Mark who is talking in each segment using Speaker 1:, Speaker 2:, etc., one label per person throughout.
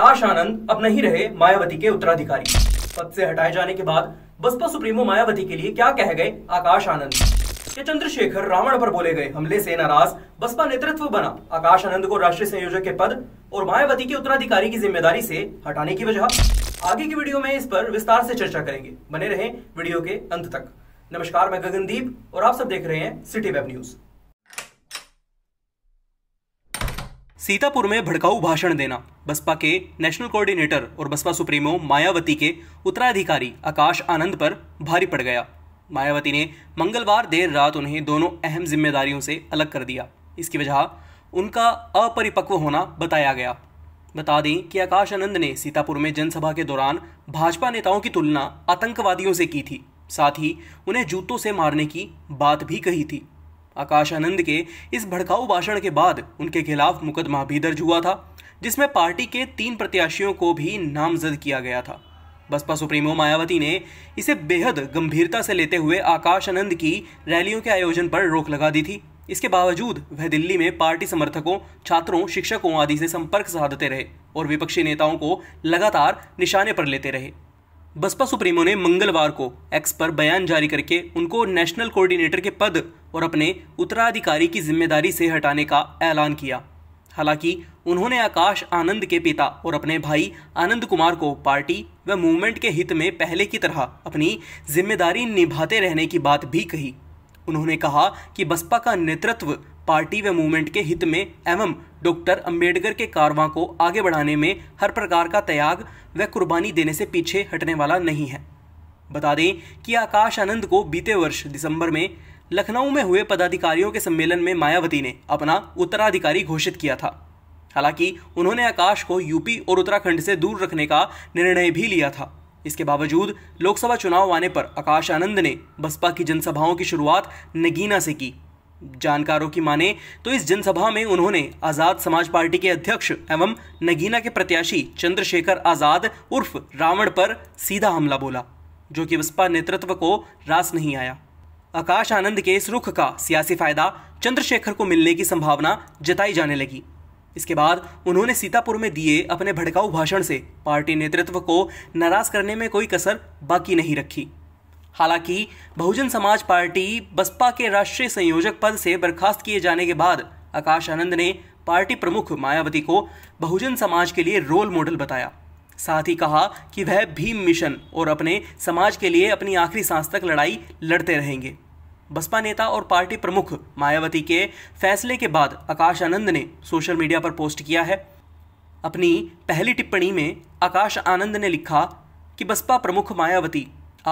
Speaker 1: आकाश आनंद अब नहीं रहे मायावती के उत्तराधिकारी पद से हटाए जाने के बाद बसपा सुप्रीमो मायावती के लिए क्या कह गए आकाश आनंद के चंद्रशेखर रावण पर बोले गए हमले से नाराज बसपा नेतृत्व बना आकाश आनंद को राष्ट्रीय संयोजक के पद और मायावती के उत्तराधिकारी की जिम्मेदारी से हटाने की वजह आगे की वीडियो में इस पर विस्तार से चर्चा करेंगे बने रहें वीडियो के अंत तक नमस्कार मैं गगनदीप और आप सब देख रहे हैं सिटी वेब न्यूज़ सीतापुर में भड़काऊ भाषण देना बसपा के नेशनल कोऑर्डिनेटर और बसपा सुप्रीमो मायावती के उत्तराधिकारी आकाश आनंद पर भारी पड़ गया मायावती ने मंगलवार देर रात उन्हें दोनों अहम जिम्मेदारियों से अलग कर दिया इसकी वजह उनका अपरिपक्व होना बताया गया बता दें कि आकाश आनंद ने सीतापुर में जनसभा के दौरान भाजपा नेताओं की तुलना आतंकवादियों से की थी साथ ही उन्हें जूतों से मारने की बात भी कही थी आकाशानंद के इस भड़काऊ भाषण के बाद उनके खिलाफ मुकदमा भी दर्ज हुआ था जिसमें पार्टी के तीन प्रत्याशियों को भी नामजद किया गया था बसपा सुप्रीमो मायावती ने इसे बेहद गंभीरता से लेते हुए आकाश आनंद की रैलियों के आयोजन पर रोक लगा दी थी इसके बावजूद वह दिल्ली में पार्टी समर्थकों छात्रों शिक्षकों आदि से संपर्क साधते रहे और विपक्षी नेताओं को लगातार निशाने पर लेते रहे बसपा सुप्रीमो ने मंगलवार को एक्स पर बयान जारी करके उनको नेशनल कोऑर्डिनेटर के पद और अपने उत्तराधिकारी की जिम्मेदारी से हटाने का ऐलान किया हालांकि उन्होंने आकाश आनंद के पिता और अपने भाई आनंद कुमार को पार्टी व मूवमेंट के हित में पहले की तरह अपनी जिम्मेदारी निभाते रहने की बात भी कही उन्होंने कहा कि बसपा का नेतृत्व पार्टी व मूवमेंट के हित में एवं डॉक्टर अंबेडकर के कारवां को आगे बढ़ाने में हर प्रकार का त्याग व कुर्बानी देने से पीछे हटने वाला नहीं है बता दें कि आकाश आनंद को बीते वर्ष दिसंबर में लखनऊ में हुए पदाधिकारियों के सम्मेलन में मायावती ने अपना उत्तराधिकारी घोषित किया था हालांकि उन्होंने आकाश को यूपी और उत्तराखंड से दूर रखने का निर्णय भी लिया था इसके बावजूद लोकसभा चुनाव आने पर आकाश आनंद ने बसपा की जनसभाओं की शुरुआत नगीना से की जानकारों की माने तो इस जनसभा में उन्होंने आज़ाद समाज पार्टी के अध्यक्ष एवं नगीना के प्रत्याशी चंद्रशेखर आज़ाद उर्फ रावण पर सीधा हमला बोला जो कि बसपा नेतृत्व को रास नहीं आया आकाश आनंद के इस रुख का सियासी फायदा चंद्रशेखर को मिलने की संभावना जताई जाने लगी इसके बाद उन्होंने सीतापुर में दिए अपने भड़काऊ भाषण से पार्टी नेतृत्व को नाराज करने में कोई कसर बाकी नहीं रखी हालांकि बहुजन समाज पार्टी बसपा के राष्ट्रीय संयोजक पद से बर्खास्त किए जाने के बाद आकाश आनंद ने पार्टी प्रमुख मायावती को बहुजन समाज के लिए रोल मॉडल बताया साथ ही कहा कि वह भीम मिशन और अपने समाज के लिए अपनी आखिरी सांस तक लड़ाई लड़ते रहेंगे बसपा नेता और पार्टी प्रमुख मायावती के फैसले के बाद आकाश आनंद ने सोशल मीडिया पर पोस्ट किया है अपनी पहली टिप्पणी में आकाश आनंद ने लिखा कि बसपा प्रमुख मायावती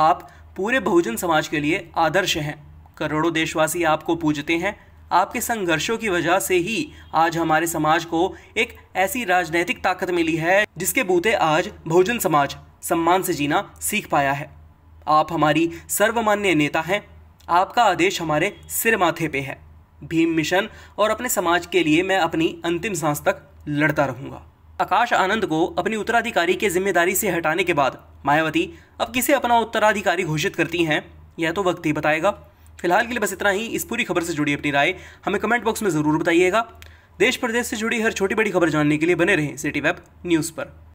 Speaker 1: आप पूरे बहुजन समाज के लिए आदर्श हैं करोड़ों देशवासी आपको पूजते हैं आपके संघर्षों की वजह से ही आज हमारे समाज को एक ऐसी राजनैतिक ताकत मिली है जिसके बूते आज बहुजन समाज सम्मान से जीना सीख पाया है आप हमारी सर्वमान्य नेता हैं आपका आदेश हमारे सिर माथे पे है भीम मिशन और अपने समाज के लिए मैं अपनी अंतिम सांस तक लड़ता रहूंगा आकाश आनंद को अपनी उत्तराधिकारी के जिम्मेदारी से हटाने के बाद मायावती अब किसे अपना उत्तराधिकारी घोषित करती हैं यह तो वक्त ही बताएगा फिलहाल के लिए बस इतना ही इस पूरी खबर से जुड़ी अपनी राय हमें कमेंट बॉक्स में ज़रूर बताइएगा देश प्रदेश से जुड़ी हर छोटी बड़ी खबर जानने के लिए बने रहें सिटी वेब न्यूज़ पर